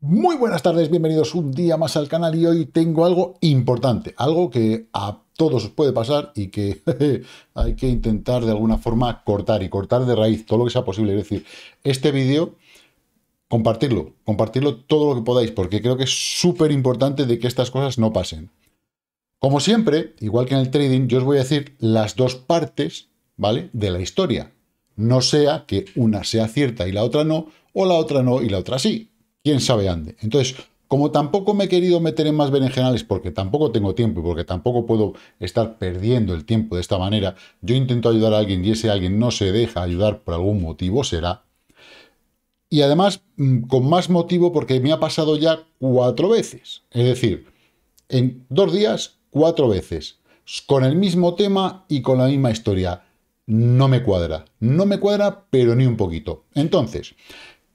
Muy buenas tardes, bienvenidos un día más al canal y hoy tengo algo importante, algo que a todos os puede pasar y que hay que intentar de alguna forma cortar y cortar de raíz todo lo que sea posible. Es decir, este vídeo, compartirlo, compartirlo todo lo que podáis, porque creo que es súper importante de que estas cosas no pasen. Como siempre, igual que en el trading, yo os voy a decir las dos partes, ¿vale?, de la historia. No sea que una sea cierta y la otra no, o la otra no y la otra sí quién sabe ande. Entonces, como tampoco me he querido meter en más berenjenales porque tampoco tengo tiempo y porque tampoco puedo estar perdiendo el tiempo de esta manera, yo intento ayudar a alguien y ese alguien no se deja ayudar por algún motivo, será. Y además, mm, con más motivo porque me ha pasado ya cuatro veces. Es decir, en dos días, cuatro veces. Con el mismo tema y con la misma historia. No me cuadra. No me cuadra, pero ni un poquito. Entonces,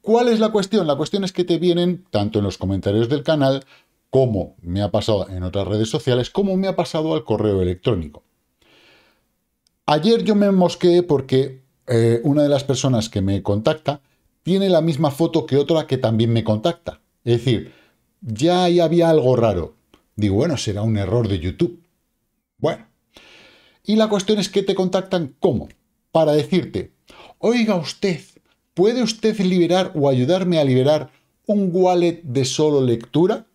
¿Cuál es la cuestión? La cuestión es que te vienen, tanto en los comentarios del canal, como me ha pasado en otras redes sociales, como me ha pasado al correo electrónico. Ayer yo me mosqué porque eh, una de las personas que me contacta tiene la misma foto que otra que también me contacta. Es decir, ya ahí había algo raro. Digo, bueno, será un error de YouTube. Bueno. Y la cuestión es que te contactan cómo. Para decirte, oiga usted, ¿Puede usted liberar o ayudarme a liberar un wallet de solo lectura?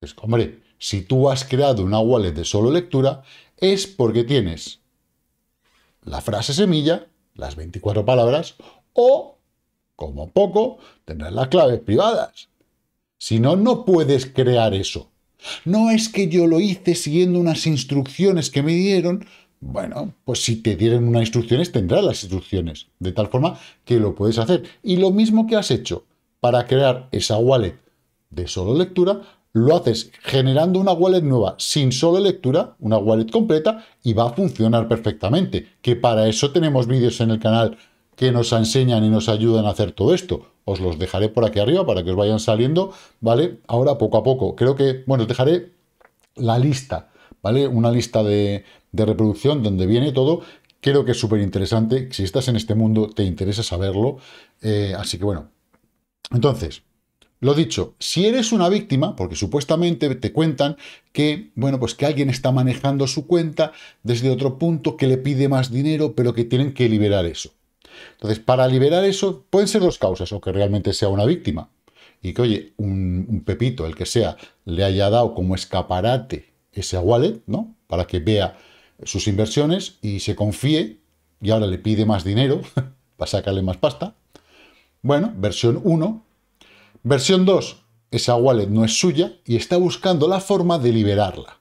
Pues, hombre, si tú has creado una wallet de solo lectura, es porque tienes la frase semilla, las 24 palabras, o, como poco, tendrás las claves privadas. Si no, no puedes crear eso. No es que yo lo hice siguiendo unas instrucciones que me dieron, bueno, pues si te dieron unas instrucciones, tendrás las instrucciones, de tal forma que lo puedes hacer. Y lo mismo que has hecho para crear esa wallet de solo lectura, lo haces generando una wallet nueva sin solo lectura, una wallet completa, y va a funcionar perfectamente. Que para eso tenemos vídeos en el canal que nos enseñan y nos ayudan a hacer todo esto. Os los dejaré por aquí arriba para que os vayan saliendo, ¿vale? Ahora poco a poco. Creo que, bueno, os dejaré la lista, ¿vale? Una lista de, de reproducción donde viene todo. Creo que es súper interesante. Si estás en este mundo, te interesa saberlo. Eh, así que bueno. Entonces, lo dicho, si eres una víctima, porque supuestamente te cuentan que, bueno, pues que alguien está manejando su cuenta desde otro punto, que le pide más dinero, pero que tienen que liberar eso. Entonces, para liberar eso, pueden ser dos causas, o que realmente sea una víctima, y que, oye, un, un pepito, el que sea, le haya dado como escaparate ese wallet, ¿no? Para que vea sus inversiones y se confíe y ahora le pide más dinero para sacarle más pasta. Bueno, versión 1. Versión 2. Esa wallet no es suya y está buscando la forma de liberarla.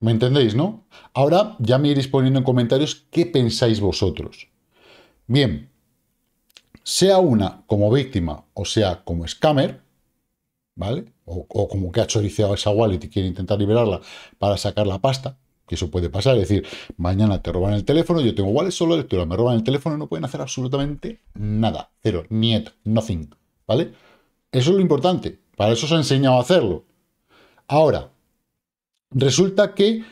¿Me entendéis, no? Ahora ya me iréis poniendo en comentarios qué pensáis vosotros. Bien, sea una como víctima o sea como scammer, ¿vale? O, como que ha chorizado esa wallet y quiere intentar liberarla para sacar la pasta, eso puede pasar. Es decir, mañana te roban el teléfono, yo tengo iguales solo lectura, me roban el teléfono, no pueden hacer absolutamente nada. Cero, niet, nothing. ¿Vale? Eso es lo importante. Para eso os he enseñado a hacerlo. Ahora, resulta que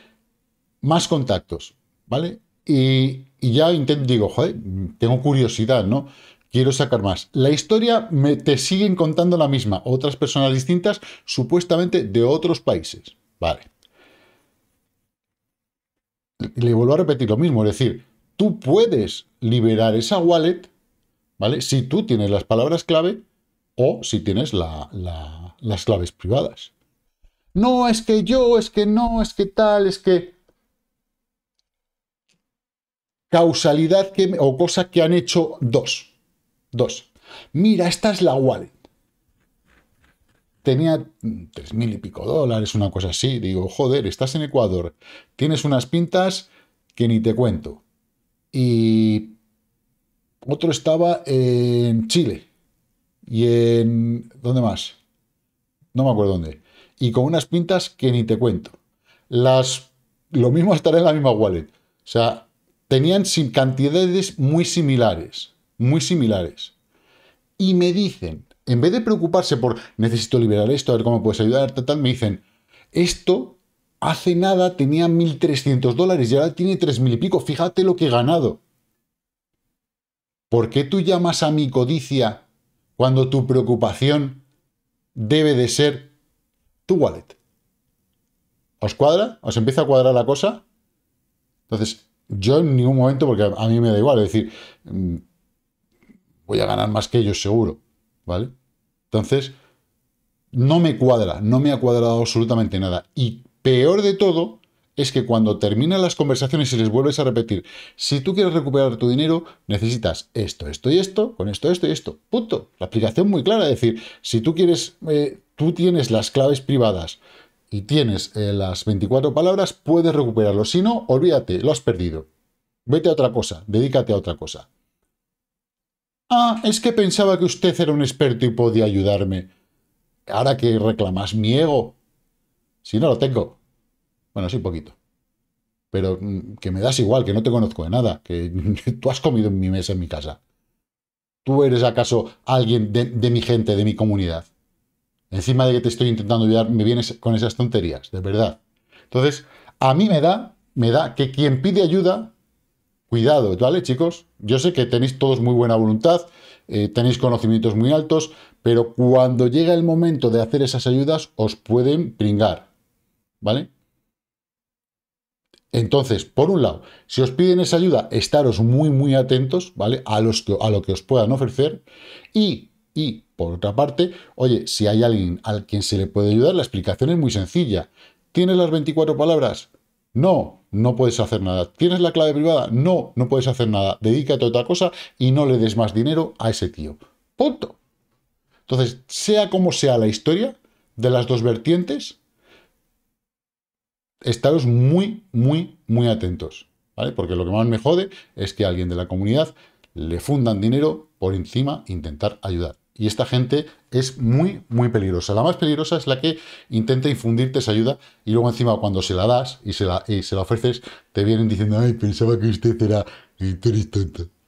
más contactos, ¿vale? Y, ya intento, digo, joder, tengo curiosidad, ¿no? quiero sacar más. La historia me, te siguen contando la misma, otras personas distintas, supuestamente de otros países. Vale le vuelvo a repetir lo mismo, es decir, tú puedes liberar esa wallet, ¿vale? Si tú tienes las palabras clave o si tienes las claves privadas. No, es que yo, es que no, es que tal, es que... Causalidad que, o cosa que han hecho dos. Dos. Mira, esta es la wallet tenía tres mil y pico dólares, una cosa así. Digo, joder, estás en Ecuador, tienes unas pintas que ni te cuento. Y otro estaba en Chile y en... ¿Dónde más? No me acuerdo dónde. Y con unas pintas que ni te cuento. Las... Lo mismo estará en la misma wallet. O sea, tenían cantidades muy similares, muy similares. Y me dicen en vez de preocuparse por necesito liberar esto, a ver cómo puedes ayudar, tal, tal, me dicen, esto hace nada tenía 1.300 dólares y ahora tiene 3.000 y pico, fíjate lo que he ganado. ¿Por qué tú llamas a mi codicia cuando tu preocupación debe de ser tu wallet? ¿Os cuadra? ¿Os empieza a cuadrar la cosa? Entonces, yo en ningún momento, porque a mí me da igual, es decir, mm, voy a ganar más que ellos seguro, ¿vale? Entonces, no me cuadra, no me ha cuadrado absolutamente nada. Y peor de todo es que cuando terminan las conversaciones y les vuelves a repetir, si tú quieres recuperar tu dinero, necesitas esto, esto y esto, con esto, esto y esto. Punto. La aplicación muy clara. Es decir, si tú quieres, eh, tú tienes las claves privadas y tienes eh, las 24 palabras, puedes recuperarlo. Si no, olvídate, lo has perdido. Vete a otra cosa, dedícate a otra cosa. Ah, es que pensaba que usted era un experto y podía ayudarme. Ahora que reclamas mi ego. Si no lo tengo. Bueno, sí, poquito. Pero mm, que me das igual, que no te conozco de nada, que tú has comido en mi mesa, en mi casa. ¿Tú eres acaso alguien de, de mi gente, de mi comunidad? Encima de que te estoy intentando ayudar, me vienes con esas tonterías, de verdad. Entonces, a mí me da, me da que quien pide ayuda Cuidado, ¿vale, chicos? Yo sé que tenéis todos muy buena voluntad, eh, tenéis conocimientos muy altos, pero cuando llega el momento de hacer esas ayudas, os pueden pringar, ¿vale? Entonces, por un lado, si os piden esa ayuda, estaros muy, muy atentos, ¿vale? A, los a lo que os puedan ofrecer. Y, y, por otra parte, oye, si hay alguien al quien se le puede ayudar, la explicación es muy sencilla. ¿Tienes las 24 palabras? No, no puedes hacer nada. ¿Tienes la clave privada? No, no puedes hacer nada. Dedícate a otra cosa y no le des más dinero a ese tío. Punto. Entonces, sea como sea la historia de las dos vertientes, estaros muy, muy, muy atentos. ¿vale? Porque lo que más me jode es que a alguien de la comunidad le fundan dinero por encima intentar ayudar. Y esta gente es muy, muy peligrosa. La más peligrosa es la que intenta infundirte esa ayuda y luego encima cuando se la das y se la, se la ofreces, te vienen diciendo, ay, pensaba que usted era... Y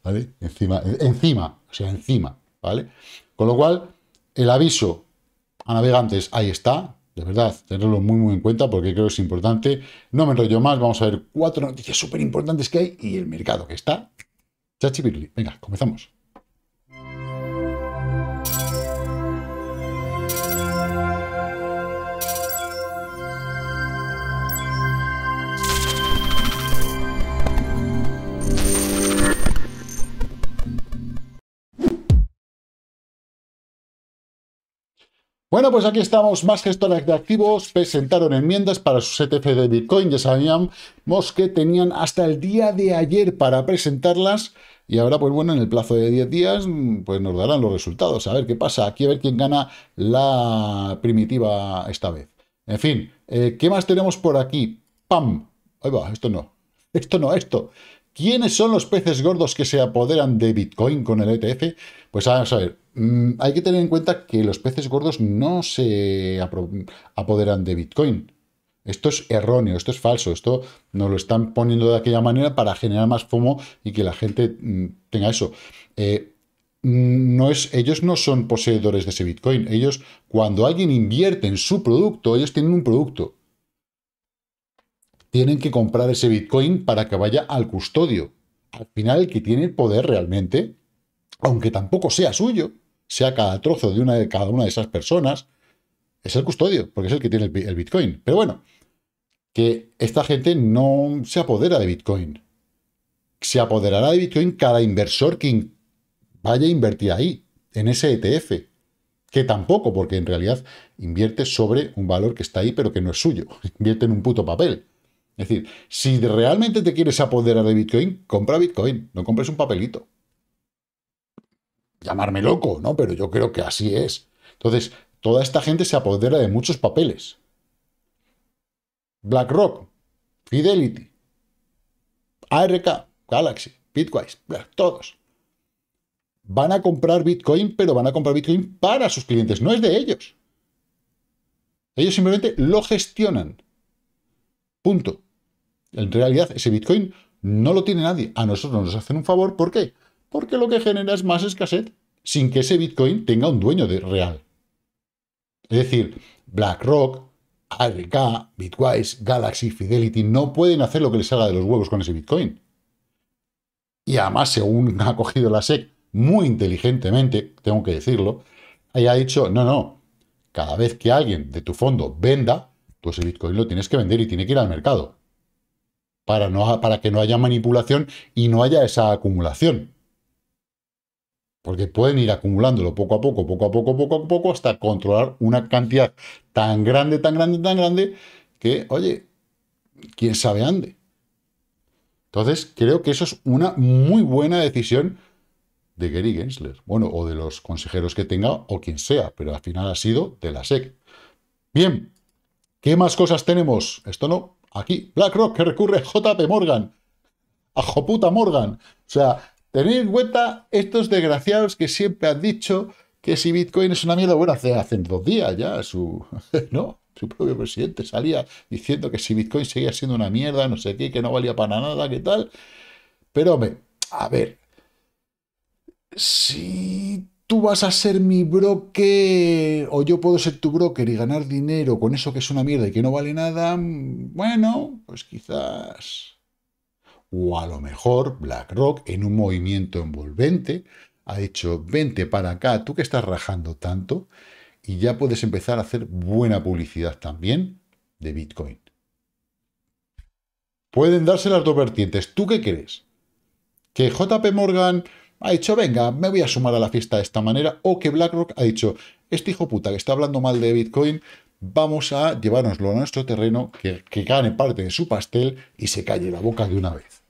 ¿vale? Encima, encima, o sea, encima, ¿vale? Con lo cual, el aviso a navegantes ahí está, de verdad, tenerlo muy, muy en cuenta porque creo que es importante. No me enrollo más, vamos a ver cuatro noticias súper importantes que hay y el mercado que está. Pirli, venga, comenzamos. Bueno, pues aquí estamos, más gestores de activos presentaron enmiendas para sus ETF de Bitcoin, ya sabíamos que tenían hasta el día de ayer para presentarlas y ahora, pues bueno, en el plazo de 10 días, pues nos darán los resultados, a ver qué pasa, aquí a ver quién gana la primitiva esta vez. En fin, eh, ¿qué más tenemos por aquí? ¡Pam! Ahí va, esto no, esto no, esto. ¿Quiénes son los peces gordos que se apoderan de Bitcoin con el ETF? Pues vamos a ver, mm, hay que tener en cuenta que los peces gordos no se apoderan de Bitcoin. Esto es erróneo, esto es falso, esto nos lo están poniendo de aquella manera para generar más FOMO y que la gente mm, tenga eso. Eh, mm, no es, ellos no son poseedores de ese Bitcoin. Ellos, cuando alguien invierte en su producto, ellos tienen un producto tienen que comprar ese Bitcoin para que vaya al custodio. Al final, el que tiene el poder realmente, aunque tampoco sea suyo, sea cada trozo de una de cada una de esas personas, es el custodio, porque es el que tiene el, el Bitcoin. Pero bueno, que esta gente no se apodera de Bitcoin. Se apoderará de Bitcoin cada inversor que vaya a invertir ahí, en ese ETF. Que tampoco, porque en realidad invierte sobre un valor que está ahí, pero que no es suyo. Invierte en un puto papel. Es decir, si realmente te quieres apoderar de Bitcoin, compra Bitcoin, no compres un papelito. Llamarme loco, ¿no? Pero yo creo que así es. Entonces, toda esta gente se apodera de muchos papeles. BlackRock, Fidelity, ARK, Galaxy, Bitwise, todos. Van a comprar Bitcoin, pero van a comprar Bitcoin para sus clientes, no es de ellos. Ellos simplemente lo gestionan. Punto. En realidad, ese Bitcoin no lo tiene nadie. A nosotros nos hacen un favor. ¿Por qué? Porque lo que genera es más escasez sin que ese Bitcoin tenga un dueño real. Es decir, BlackRock, ARK, Bitwise, Galaxy, Fidelity no pueden hacer lo que les haga de los huevos con ese Bitcoin. Y además, según ha cogido la SEC, muy inteligentemente, tengo que decirlo, haya dicho, no, no, cada vez que alguien de tu fondo venda, tú ese Bitcoin lo tienes que vender y tiene que ir al mercado. Para, no, para que no haya manipulación y no haya esa acumulación. Porque pueden ir acumulándolo poco a poco, poco a poco, poco a poco, hasta controlar una cantidad tan grande, tan grande, tan grande, que, oye, quién sabe ande. Entonces, creo que eso es una muy buena decisión de Gary Gensler. Bueno, o de los consejeros que tenga, o quien sea, pero al final ha sido de la SEC. Bien, ¿Qué más cosas tenemos? Esto no. Aquí, BlackRock que recurre a JP Morgan. A Joputa Morgan. O sea, tened en cuenta estos desgraciados que siempre han dicho que si Bitcoin es una mierda, bueno, hace, dos días ya, su, ¿no? su propio presidente salía diciendo que si Bitcoin seguía siendo una mierda, no sé qué, que no valía para nada, qué tal. Pero, hombre, a ver, si tú vas a ser mi broker o yo puedo ser tu broker y ganar dinero con eso que es una mierda y que no vale nada, mm, bueno, pues quizás. O a lo mejor BlackRock en un movimiento envolvente ha hecho, vente para acá, tú que estás rajando tanto, y ya puedes empezar a hacer buena publicidad también de Bitcoin. Pueden darse las dos vertientes. ¿Tú qué crees? ¿Que JP Morgan ha dicho, venga, me voy a sumar a la fiesta de esta manera, o que BlackRock ha dicho, este hijo puta que está hablando mal de Bitcoin, vamos a llevárnoslo a nuestro terreno, que, gane parte de su pastel y se calle la boca de una vez.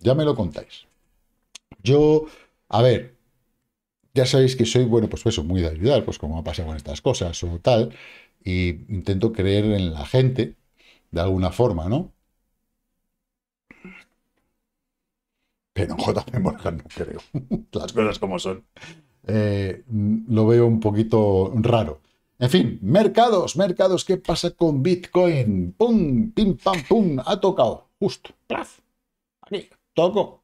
Ya me lo contáis. Yo, a ver, ya sabéis que soy, bueno, pues eso, muy de ayudar, pues como pasado con estas cosas o tal, y intento creer en la gente de alguna forma, ¿no? pero en JP Morgan no creo, las cosas como son. Eh, lo veo un poquito raro. En fin, mercados, mercados, ¿qué pasa con Bitcoin? ¡Pum! ¡Pim, pam, pum! Ha tocado, justo, plaf, aquí, toco.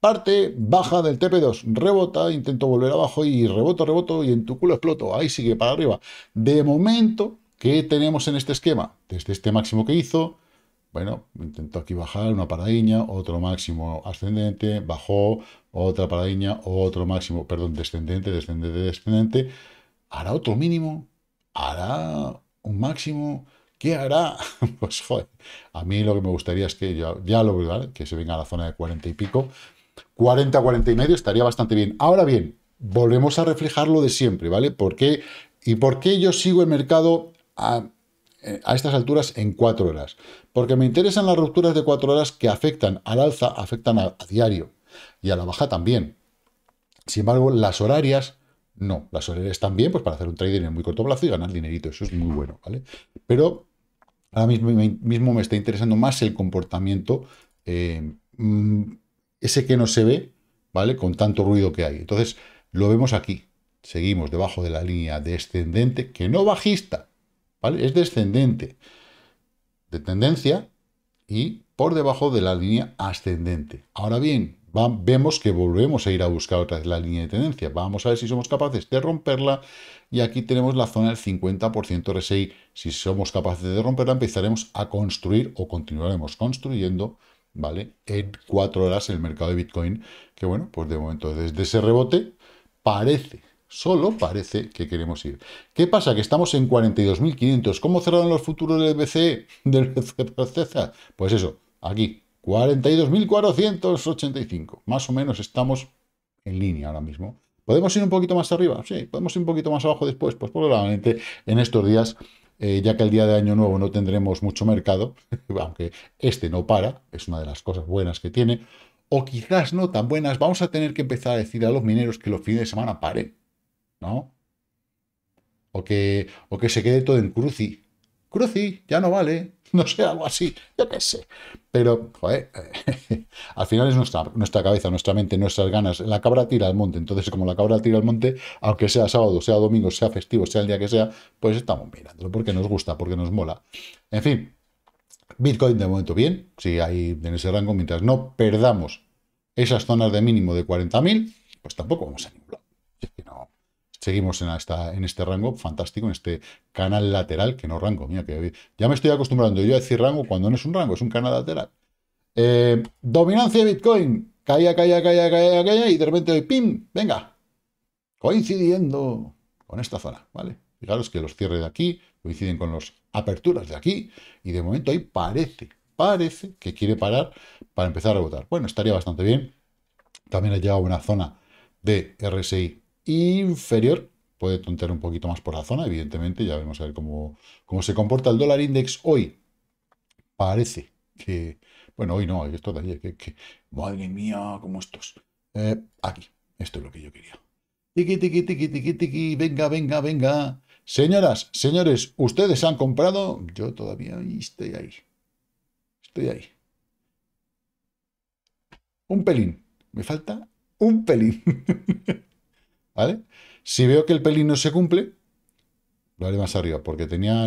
Parte baja del TP2, rebota, intento volver abajo y reboto, reboto y en tu culo exploto, ahí sigue para arriba. De momento, ¿qué tenemos en este esquema? Desde este máximo que hizo, bueno, intento aquí bajar una paradiña, otro máximo ascendente, bajó, otra paradiña, otro máximo, perdón, descendente, descendente, descendente. ¿Hará otro mínimo? ¿Hará un máximo? ¿Qué hará? Pues joder, a mí lo que me gustaría es que ya, ya lo ¿vale? que se venga a la zona de 40 y pico. 40, 40 y medio estaría bastante bien. Ahora bien, volvemos a reflejar lo de siempre, ¿vale? ¿Por qué? ¿Y por qué yo sigo el mercado a, eh, a estas alturas en cuatro horas, porque me interesan las rupturas de cuatro horas que afectan al alza, afectan a, diario y a la baja también. Sin embargo, las horarias no, las horarias también, pues para hacer un trading en muy corto plazo y ganar dinerito, eso es muy bueno, ¿vale? Pero ahora mismo, mismo me está interesando más el comportamiento, eh, mm, ese que no se ve, ¿vale? Con tanto ruido que hay. Entonces, lo vemos aquí. Seguimos debajo de la línea descendente, que no bajista, es descendente de tendencia y por debajo de la línea ascendente. Ahora bien, vemos que volvemos a ir a buscar otra vez la línea de tendencia. Vamos a ver si somos capaces de romperla y aquí tenemos la zona del 50% RSI. Si somos capaces de romperla, empezaremos a construir o continuaremos construyendo ¿vale? En cuatro horas el mercado de Bitcoin, que bueno, pues de momento desde ese rebote parece Solo parece que queremos ir. ¿Qué pasa? Que estamos en 42.500. ¿Cómo cerraron los futuros del BCE? Del BCE? Pues eso, aquí, 42.485. Más o menos estamos en línea ahora mismo. ¿Podemos ir un poquito más arriba? Sí, podemos ir un poquito más abajo después. Pues probablemente en estos días, eh, ya que el día de Año Nuevo no tendremos mucho mercado, aunque este no para, es una de las cosas buenas que tiene, o quizás no tan buenas, vamos a tener que empezar a decir a los mineros que los fines de semana paren ¿no? O que, o que se quede todo en cruci. Cruci, ya no vale, no sé, algo así, yo qué sé. Pero, joder, al final es nuestra, nuestra cabeza, nuestra mente, nuestras ganas. La cabra tira al monte, entonces como la cabra tira al monte, aunque sea sábado, sea domingo, sea festivo, sea el día que sea, pues estamos mirándolo porque nos gusta, porque nos mola. En fin, Bitcoin de momento bien, Si hay en ese rango, mientras no perdamos esas zonas de mínimo de 40.000, pues tampoco vamos a ningún lado. Es no, Seguimos en, esta, en este rango fantástico, en este canal lateral, que no rango, mira, que ya me estoy acostumbrando yo a decir rango cuando no es un rango, es un canal lateral. Eh, dominancia de Bitcoin, caía, caía, caía, caía, caía, y de repente, ¡pim! Venga, coincidiendo con esta zona, ¿vale? Fijaros que los cierres de aquí coinciden con las aperturas de aquí, y de momento ahí parece, parece que quiere parar para empezar a rebotar. Bueno, estaría bastante bien. También ha llegado una zona de RSI inferior. Puede tontear un poquito más por la zona, evidentemente. Ya vemos a ver cómo, cómo se comporta el dólar index hoy. Parece que... Bueno, hoy no, esto de ayer. Que, madre mía, como estos. Eh, aquí, esto es lo que yo quería. Tiki, venga, venga, venga. Señoras, señores, ustedes han comprado... Yo todavía estoy ahí. Estoy ahí. Un pelín. Me falta un pelín. ¿vale? Si veo que el pelín no se cumple, lo haré más arriba, porque tenía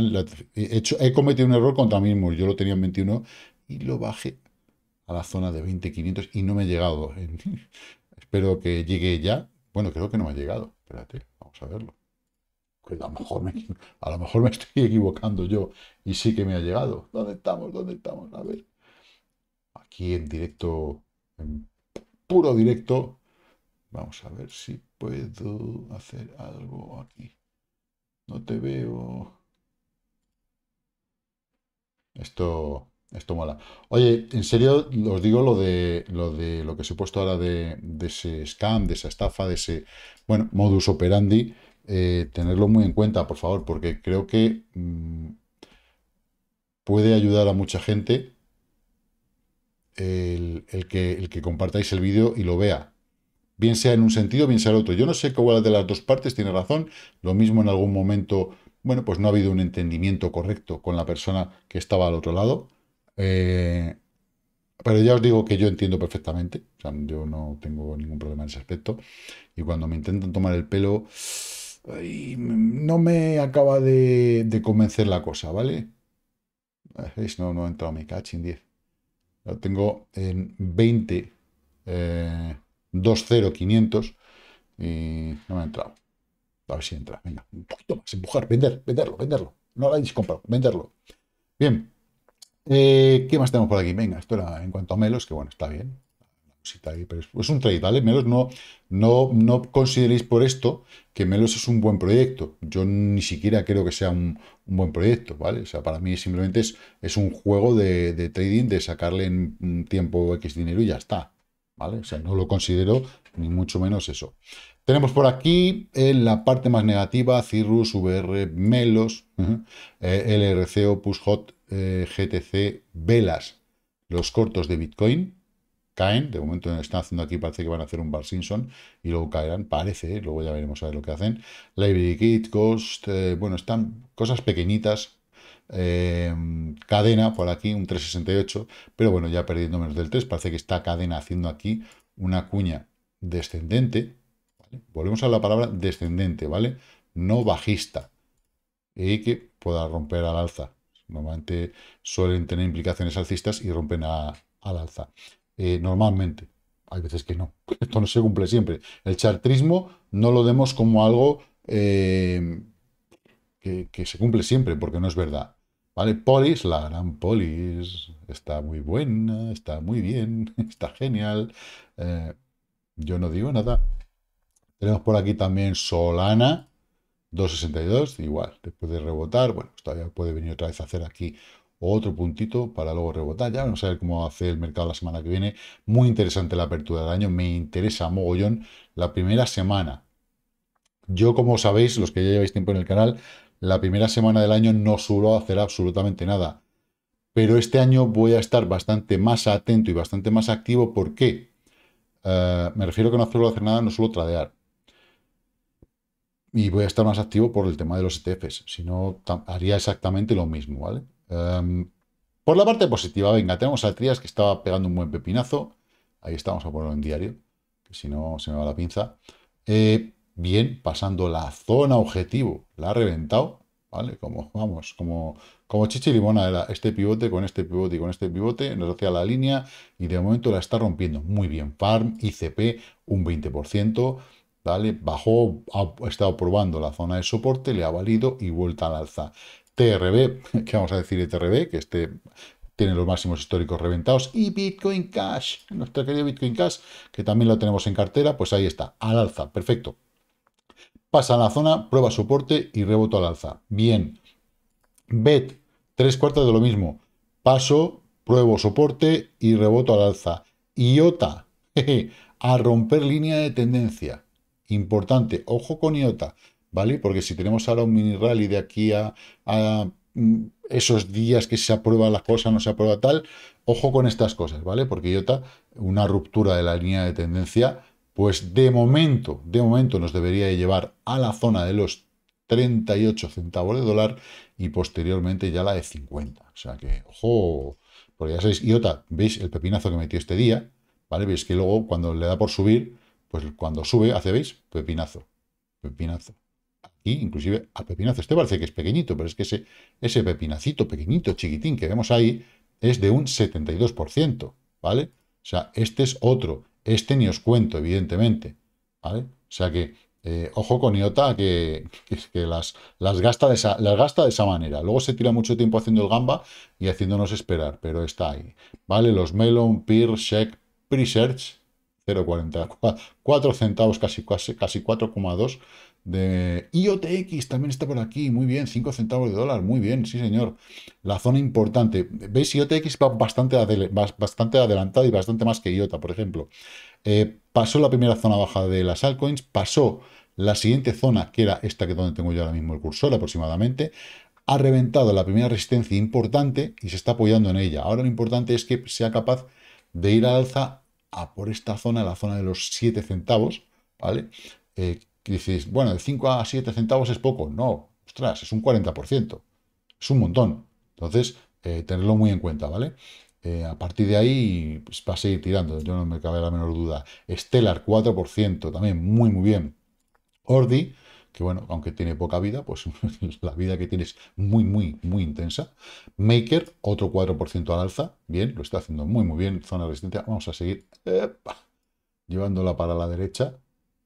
he, he cometido un error contra mí mismo. Yo lo tenía en 21 y lo bajé a la zona de 20.500 y no me ha llegado. Espero que llegue ya. Bueno, creo que no me ha llegado. Espérate, vamos a verlo. a, lo mejor a lo mejor me estoy equivocando yo y sí que me ha llegado. ¿Dónde estamos? ¿Dónde estamos? A ver. Aquí en directo, en puro directo. Vamos a ver si puedo hacer algo aquí. No te veo. Esto, esto mola. Oye, en serio, os digo lo de lo, de, lo que os he puesto ahora de, ese scam, de esa estafa, de ese, bueno, modus operandi, eh, tenerlo muy en cuenta, por favor, porque creo que mm, puede ayudar a mucha gente el, el, que, el que compartáis el vídeo y lo vea bien sea en un sentido, bien sea en otro. Yo no sé cuál de las dos partes tiene razón, lo mismo en algún momento, bueno, pues no ha habido un entendimiento correcto con la persona que estaba al otro lado, eh, pero ya os digo que yo entiendo perfectamente, o sea, yo no tengo ningún problema en ese aspecto, y cuando me intentan tomar el pelo, no me acaba de, convencer la cosa, ¿vale? No, no he entrado mi caching 10. Tengo en 20... 20500 y no me ha entrado. A ver si entra. Venga, un poquito más, empujar, vender, venderlo, venderlo. No lo hayáis comprado, venderlo. Bien. Eh, ¿Qué más tenemos por aquí? Venga, esto era en cuanto a Melos, que bueno, está bien. es un trade, ¿vale? Melos no, no, no consideréis por esto que Melos es un buen proyecto. Yo ni siquiera creo que sea un, buen proyecto, ¿vale? O sea, para mí simplemente es, es un juego de, trading, de sacarle en tiempo X dinero y ya está no lo considero ni mucho menos eso. Tenemos por aquí en eh, la parte más negativa Cirrus, VR, Melos, eh, LRC, Opus Hot, eh, GTC, Velas, los cortos de Bitcoin, caen, de momento están haciendo aquí, parece que van a hacer un Bar Simpson y luego caerán, parece, luego ya veremos a ver lo que hacen. Library Kit, bueno, están cosas pequeñitas Em, cadena por aquí, un 3,68, pero bueno, ya perdiendo menos del 3, parece que está cadena haciendo aquí una cuña descendente, volvemos a la palabra descendente, ¿vale? No bajista, y que pueda romper al alza. Normalmente suelen tener implicaciones alcistas y rompen al alza. Eh, normalmente, hay veces que no, esto no se cumple siempre. El chartrismo no lo demos como algo... Em, que, se cumple siempre, porque no es verdad. ¿Vale? Polis, la gran Polis, está muy buena, está muy bien, está genial. Eh, yo no digo nada. Tenemos por aquí también Solana, 2.62, igual, después de rebotar, bueno, pues todavía puede venir otra vez a hacer aquí otro puntito para luego rebotar. Ya vamos a ver cómo hace el mercado la semana que viene. Muy interesante la apertura del año. Me interesa mogollón la primera semana. Yo, como sabéis, los que ya lleváis tiempo en el canal, la primera semana del año no suelo hacer absolutamente nada. Pero este año voy a estar bastante más atento y bastante más activo. ¿Por qué? Eh, me refiero que no suelo hacer nada, no suelo tradear. Y voy a estar más activo por el tema de los ETFs. Si no, haría exactamente lo mismo, ¿vale? Em, por la parte positiva, venga, tenemos a Trias que estaba pegando un buen pepinazo. Ahí estamos a ponerlo en diario, que si no se me va la pinza. Eh, bien pasando la zona objetivo. La ha reventado, ¿vale? Como, vamos, como, como limona era este pivote con este pivote y con este pivote, nos hacía la línea y de momento la está rompiendo. Muy bien, farm, ICP, un 20%. ¿Vale? Bajó, ha estado probando la zona de soporte, le ha valido y vuelta al alza. TRB, ¿qué vamos a decir de TRB? Que este tiene los máximos históricos reventados. Y Bitcoin Cash, nuestro querido Bitcoin Cash, que también lo tenemos en cartera, pues ahí está, al alza, perfecto pasa a la zona, prueba soporte y reboto al alza. Bien. BET, tres cuartas de lo mismo. Paso, pruebo soporte y reboto al alza. IOTA, a romper línea de tendencia. Importante, ojo con IOTA, ¿vale? Porque si tenemos ahora un mini rally de aquí a, a mm, esos días que se aprueba las cosas, no se aprueba tal, ojo con estas cosas, ¿vale? Porque IOTA, una ruptura de la línea de tendencia pues de momento, de momento nos debería llevar a la zona de los 38 centavos de dólar y posteriormente ya la de 50. O sea que, ojo, porque ya sabéis, otra, ¿veis el pepinazo que metió este día? ¿Vale? Veis que luego cuando le da por subir, pues cuando sube, hace, ¿veis? Pepinazo, pepinazo. Y inclusive, a pepinazo. Este parece que es pequeñito, pero es que ese, ese pepinacito pequeñito, chiquitín que vemos ahí, es de un 72%, ¿vale? O sea, este es otro. Este ni os cuento, evidentemente. ¿Vale? O sea que, eh, ojo con Iota, que, que, las, las, gasta de esa, las gasta de esa manera. Luego se tira mucho tiempo haciendo el gamba y haciéndonos esperar, pero está ahí. ¿Vale? Los Melon, Peer, Check, Presearch, 4 centavos, casi, casi, casi 4,2 de IOTX también está por aquí, muy bien, 5 centavos de dólar, muy bien, sí señor. La zona importante, veis, IOTX va bastante, adelantada bastante adelantado y bastante más que IOTA, por ejemplo. Eh, pasó la primera zona baja de las altcoins, pasó la siguiente zona, que era esta que donde tengo yo ahora mismo el cursor aproximadamente, ha reventado la primera resistencia importante y se está apoyando en ella. Ahora lo importante es que sea capaz de ir a alza a por esta zona, la zona de los 7 centavos, ¿vale? Eh, que dices, bueno, de 5 a 7 centavos es poco. No, ostras, es un 40%. Es un montón. Entonces, eh, tenerlo muy en cuenta, ¿vale? Eh, a partir de ahí pues, va a seguir tirando, yo no me cabe la menor duda. Stellar, 4%, también muy, muy bien. Ordi, que bueno, aunque tiene poca vida, pues la vida que tiene es muy, muy, muy intensa. Maker, otro 4% al alza, bien, lo está haciendo muy, muy bien, zona resistente, vamos a seguir llevándola para la derecha,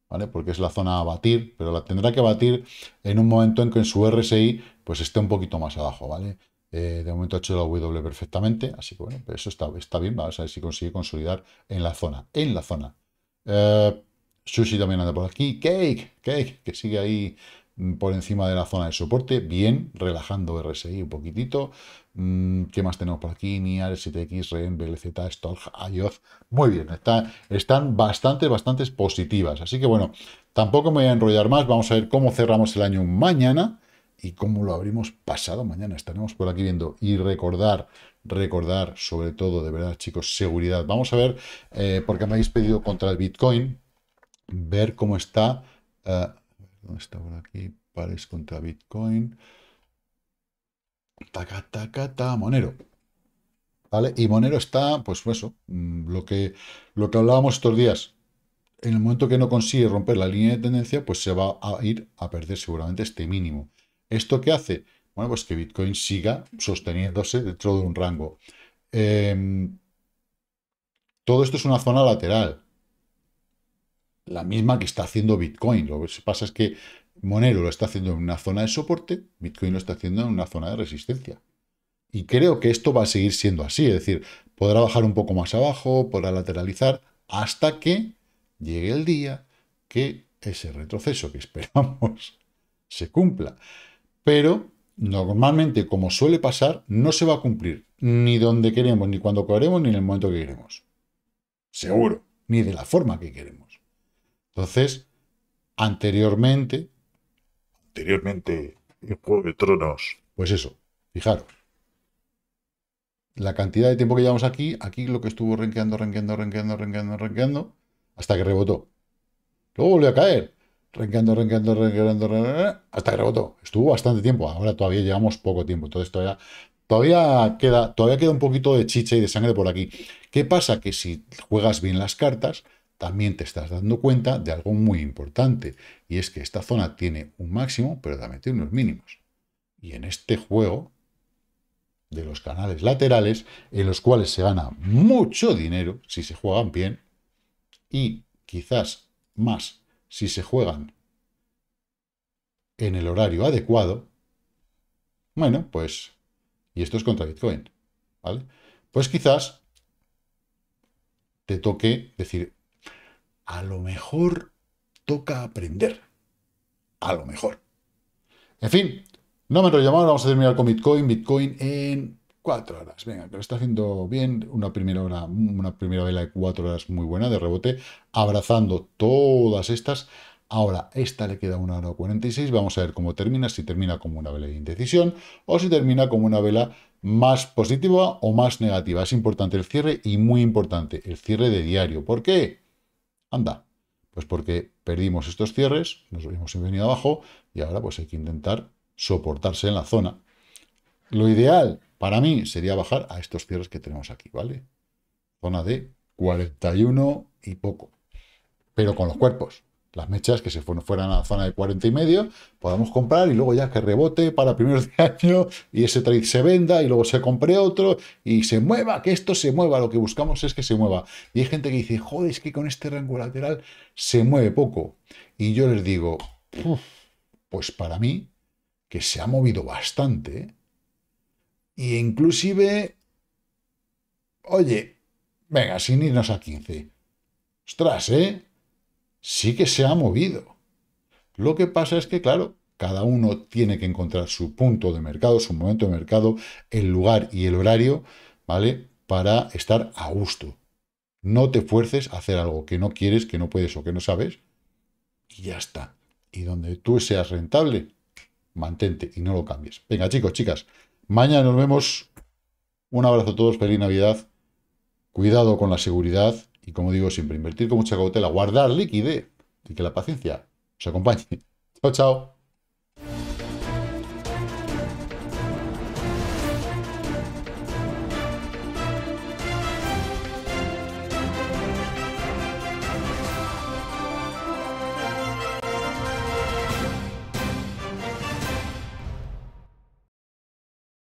¿vale? Porque es la zona a batir, pero la tendrá que batir en un momento en que en su RSI pues esté un poquito más abajo, ¿vale? Eh, de momento ha hecho la W perfectamente, así que bueno, pero eso está, está bien, vamos a ver si consigue consolidar en la zona, en la zona. Eh, sushi también anda por aquí, Cake, Cake, que sigue ahí Mm, por encima de la zona de soporte, bien, relajando RSI un poquitito. Mm, ¿Qué más tenemos por aquí? NIAR, STX, REN, BLZ, stock IOZ. Muy bien, están bastante bastantes positivas. Así que bueno, tampoco me voy a enrollar más. Vamos a ver cómo cerramos el año mañana y cómo lo abrimos pasado mañana. Estaremos por aquí viendo. Y recordar, recordar, sobre todo, de verdad, chicos, seguridad. Vamos a ver, eh, porque me habéis pedido contra el Bitcoin, ver cómo está... Eh, ¿Dónde está por aquí? Pares contra Bitcoin. Taca, Monero. ¿Vale? Y Monero está, pues eso, mm, lo que, lo que hablábamos estos días. En el momento que no consigue romper la línea de tendencia, pues se va a ir a perder seguramente este mínimo. ¿Esto qué hace? Bueno, pues que Bitcoin siga sosteniéndose dentro de un rango. Em, todo esto es una zona lateral la misma que está haciendo Bitcoin. Lo que pasa es que Monero lo está haciendo en una zona de soporte, Bitcoin lo está haciendo en una zona de resistencia. Y creo que esto va a seguir siendo así, es decir, podrá bajar un poco más abajo, podrá lateralizar, hasta que llegue el día que ese retroceso que esperamos se cumpla. Pero normalmente, como suele pasar, no se va a cumplir ni donde queremos, ni cuando queremos, ni en el momento que queremos. Seguro, ni de la forma que queremos. Entonces, anteriormente... Anteriormente, en Juego de Tronos. Pues eso, fijaros. La cantidad de tiempo que llevamos aquí, aquí lo que estuvo renqueando, renqueando, renqueando, renqueando, renqueando, hasta que rebotó. Luego volvió a caer. Renqueando, renqueando, renqueando, hasta que rebotó. Estuvo bastante tiempo. Ahora todavía llevamos poco tiempo. Entonces todavía, todavía, queda, todavía queda un poquito de chicha y de sangre por aquí. ¿Qué pasa? Que si juegas bien las cartas, también te estás dando cuenta de algo muy importante, y es que esta zona tiene un máximo, pero también tiene unos mínimos. Y en este juego de los canales laterales, en los cuales se gana mucho dinero si se juegan bien, y quizás más si se juegan en el horario adecuado, bueno, pues, y esto es contra Bitcoin, ¿vale? Pues quizás te toque decir, a lo mejor toca aprender. A lo mejor. En fin, no me lo llamado. vamos a terminar con Bitcoin. Bitcoin en cuatro horas. Venga, que lo está haciendo bien. Una primera hora, una primera vela de cuatro horas muy buena de rebote, abrazando todas estas. Ahora, esta le queda una hora 46. Vamos a ver cómo termina, si termina como una vela de indecisión o si termina como una vela más positiva o más negativa. Es importante el cierre y muy importante el cierre de diario. ¿Por qué? Anda, pues porque perdimos estos cierres, nos habíamos venido abajo y ahora pues hay que intentar soportarse en la zona. Lo ideal para mí sería bajar a estos cierres que tenemos aquí, ¿vale? Zona de 41 y poco, pero con los cuerpos las mechas que se fueran a la zona de 40 y medio, podamos comprar y luego ya que rebote para primeros de año y ese trade se venda y luego se compre otro y se mueva, que esto se mueva, lo que buscamos es que se mueva. Y hay gente que dice, joder, es que con este rango lateral se mueve poco. Y yo les digo, pues para mí, que se ha movido bastante, e y inclusive, oye, venga, sin irnos a 15. Ostras, ¿eh? sí que se ha movido. Lo que pasa es que, claro, cada uno tiene que encontrar su punto de mercado, su momento de mercado, el lugar y el horario, ¿vale? Para estar a gusto. No te fuerces a hacer algo que no quieres, que no puedes o que no sabes, y ya está. Y donde tú seas rentable, mantente y no lo cambies. Venga, chicos, chicas, mañana nos vemos. Un abrazo a todos, feliz Navidad. Cuidado con la seguridad y como digo siempre, invertir con mucha cautela, guardar liquidez y que la paciencia os acompañe. Chao, chao.